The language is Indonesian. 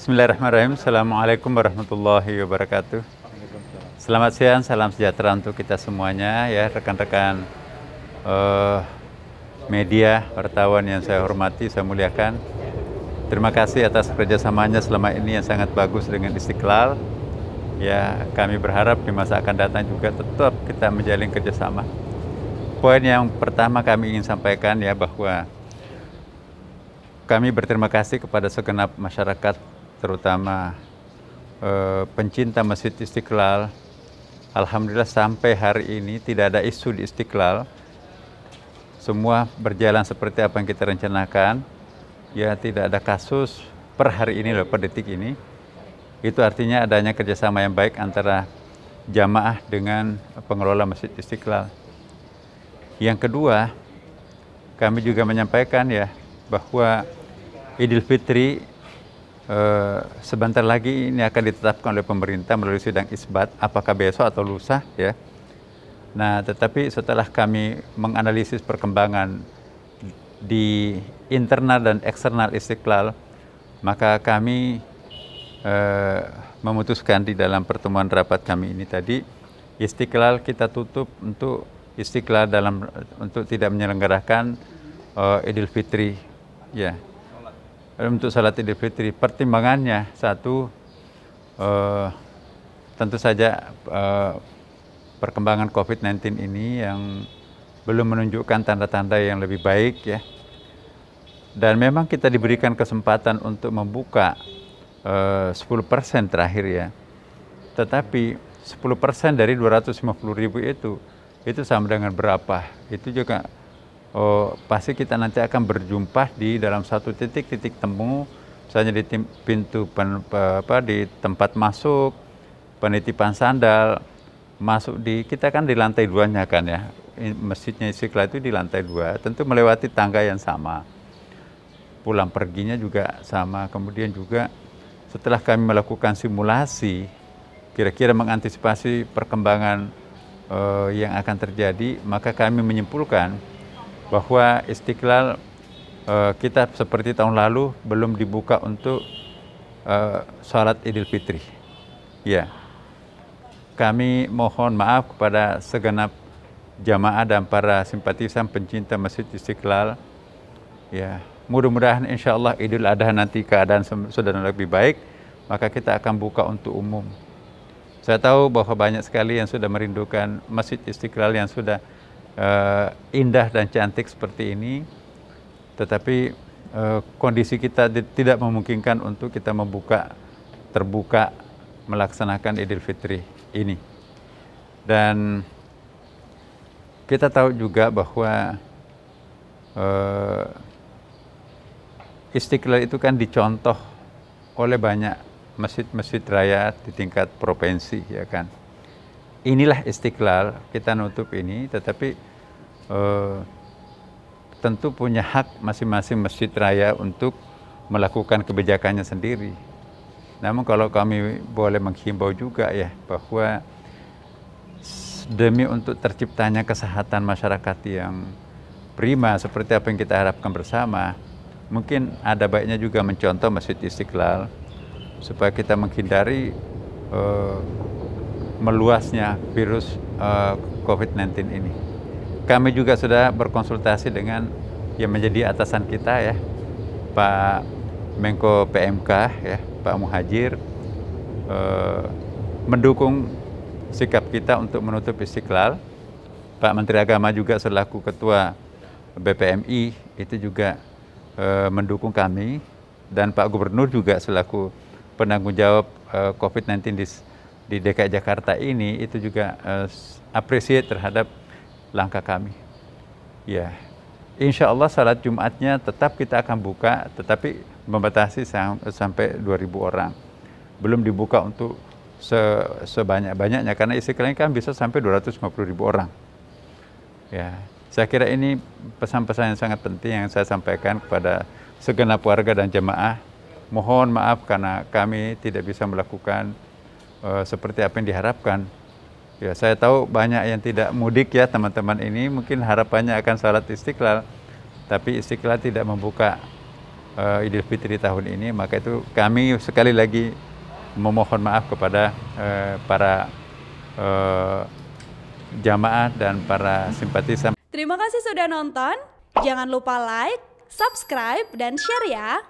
Bismillahirrahmanirrahim. Assalamualaikum warahmatullahi wabarakatuh. Selamat siang, salam sejahtera untuk kita semuanya ya rekan-rekan uh, media, wartawan yang saya hormati, saya muliakan. Terima kasih atas kerjasamanya selama ini yang sangat bagus dengan Istiqlal. Ya, kami berharap di masa akan datang juga tetap kita menjalin kerjasama. Poin yang pertama kami ingin sampaikan ya bahwa kami berterima kasih kepada segenap masyarakat terutama eh, pencinta Masjid Istiqlal, Alhamdulillah sampai hari ini tidak ada isu di Istiqlal. Semua berjalan seperti apa yang kita rencanakan. Ya tidak ada kasus per hari ini loh, per detik ini. Itu artinya adanya kerjasama yang baik antara jamaah dengan pengelola Masjid Istiqlal. Yang kedua, kami juga menyampaikan ya bahwa Idul Fitri Eh, sebentar lagi ini akan ditetapkan oleh pemerintah melalui sidang isbat apakah besok atau lusa ya. Nah, tetapi setelah kami menganalisis perkembangan di internal dan eksternal Istiqlal, maka kami eh, memutuskan di dalam pertemuan rapat kami ini tadi Istiqlal kita tutup untuk Istiqlal dalam untuk tidak menyelenggarakan eh, Idul Fitri ya untuk salat idul fitri pertimbangannya satu eh, tentu saja eh, perkembangan COVID-19 ini yang belum menunjukkan tanda-tanda yang lebih baik ya dan memang kita diberikan kesempatan untuk membuka eh, 10% terakhir ya tetapi 10% dari 250 ribu itu itu sama dengan berapa itu juga oh, pasti kita nanti akan berjumpa di dalam satu titik titik temu misalnya di tim, pintu pen, apa di tempat masuk penitipan sandal masuk di kita kan di lantai duanya kan ya masjidnya Istiqlal itu di lantai dua tentu melewati tangga yang sama pulang perginya juga sama kemudian juga setelah kami melakukan simulasi kira-kira mengantisipasi perkembangan uh, yang akan terjadi maka kami menyimpulkan bahwa Istiqlal uh, kita seperti tahun lalu belum dibuka untuk uh, salat Idul Fitri. Ya. Kami mohon maaf kepada segenap jamaah dan para simpatisan pencinta Masjid Istiqlal. Ya, mudah-mudahan insya Allah Idul Adha nanti keadaan sudah lebih baik, maka kita akan buka untuk umum. Saya tahu bahwa banyak sekali yang sudah merindukan Masjid Istiqlal yang sudah uh, indah dan cantik seperti ini, tetapi uh, kondisi kita tidak memungkinkan untuk kita membuka terbuka melaksanakan Idul Fitri ini. Dan kita tahu juga bahwa uh, Istiqlal itu kan dicontoh oleh banyak masjid-masjid raya di tingkat provinsi ya kan inilah istiqlal kita nutup ini tetapi uh, tentu punya hak masing-masing masjid raya untuk melakukan kebijakannya sendiri namun kalau kami boleh menghimbau juga ya bahwa demi untuk terciptanya kesehatan masyarakat yang prima seperti apa yang kita harapkan bersama mungkin ada baiknya juga mencontoh Masjid Istiqlal supaya kita menghindari uh, meluasnya virus uh, eh, COVID-19 ini. Kami juga sudah berkonsultasi dengan yang menjadi atasan kita ya, Pak Menko PMK ya, Pak Muhajir, uh, mendukung sikap kita untuk menutup Istiqlal. Pak Menteri Agama juga selaku Ketua BPMI itu juga e, mendukung kami dan Pak Gubernur juga selaku penanggung jawab e, COVID-19 di di DKI Jakarta ini itu juga uh, appreciate terhadap langkah kami. Ya, insya Allah salat Jumatnya tetap kita akan buka, tetapi membatasi sam sampai 2.000 orang. Belum dibuka untuk se sebanyak-banyaknya, karena istiqlalnya kan bisa sampai ribu orang. Ya, saya kira ini pesan-pesan yang sangat penting yang saya sampaikan kepada segenap warga dan jemaah. Mohon maaf karena kami tidak bisa melakukan uh, seperti apa yang diharapkan. Ya, saya tahu banyak yang tidak mudik ya teman-teman ini mungkin harapannya akan salat Istiqlal tapi Istiqlal tidak membuka uh, Idul Fitri tahun ini maka itu kami sekali lagi memohon maaf kepada uh, para uh, jamaah dan para simpatisan. Terima kasih sudah nonton. Jangan lupa like, subscribe dan share ya.